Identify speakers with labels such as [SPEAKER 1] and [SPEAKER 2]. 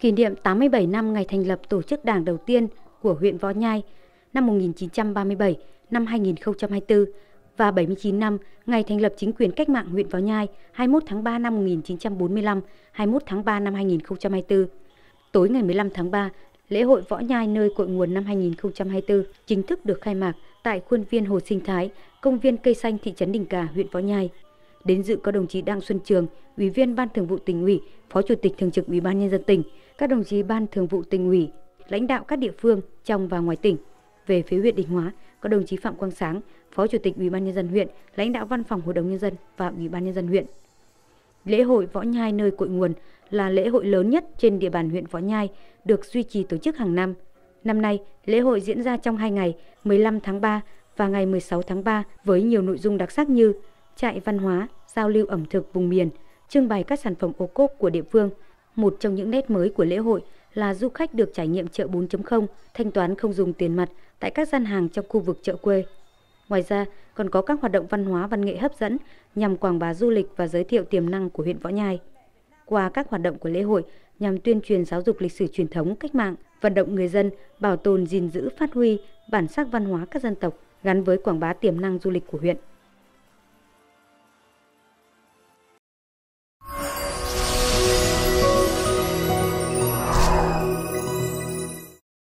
[SPEAKER 1] kỷ niệm 87 năm ngày thành lập tổ chức đảng đầu tiên của huyện Võ Nhai năm 1937 năm 2024 và 79 năm ngày thành lập chính quyền cách mạng huyện Võ Nhai 21 tháng 3 năm 1945, 21 tháng 3 năm 2024. Tối ngày 15 tháng 3, lễ hội Võ Nhai nơi cội nguồn năm 2024 chính thức được khai mạc tại khuôn viên Hồ Sinh Thái, công viên cây xanh thị trấn Đình Cả, huyện Võ Nhai. Đến dự có đồng chí Đặng Xuân Trường, Ủy viên Ban Thường vụ tỉnh ủy, Phó Chủ tịch Thường trực Ủy ban nhân dân tỉnh, các đồng chí ban thường vụ tỉnh ủy, lãnh đạo các địa phương trong và ngoài tỉnh. Về phía huyện Định Hóa, có đồng chí Phạm Quang Sáng, Phó Chủ tịch Ủy ban nhân dân huyện, lãnh đạo Văn phòng Hội đồng nhân dân và Ủy ban nhân dân huyện. Lễ hội Võ Nhai nơi cội nguồn là lễ hội lớn nhất trên địa bàn huyện Võ Nhai, được duy trì tổ chức hàng năm. Năm nay, lễ hội diễn ra trong 2 ngày, 15 tháng 3 và ngày 16 tháng 3 với nhiều nội dung đặc sắc như trại văn hóa, giao lưu ẩm thực vùng miền, trưng bày các sản phẩm ô cốp của địa phương – một trong những nét mới của lễ hội là du khách được trải nghiệm chợ 4.0, thanh toán không dùng tiền mặt tại các gian hàng trong khu vực chợ quê. Ngoài ra, còn có các hoạt động văn hóa văn nghệ hấp dẫn nhằm quảng bá du lịch và giới thiệu tiềm năng của huyện Võ Nhai. Qua các hoạt động của lễ hội nhằm tuyên truyền giáo dục lịch sử truyền thống cách mạng, vận động người dân bảo tồn gìn giữ phát huy bản sắc văn hóa các dân tộc gắn với quảng bá tiềm năng du lịch của huyện.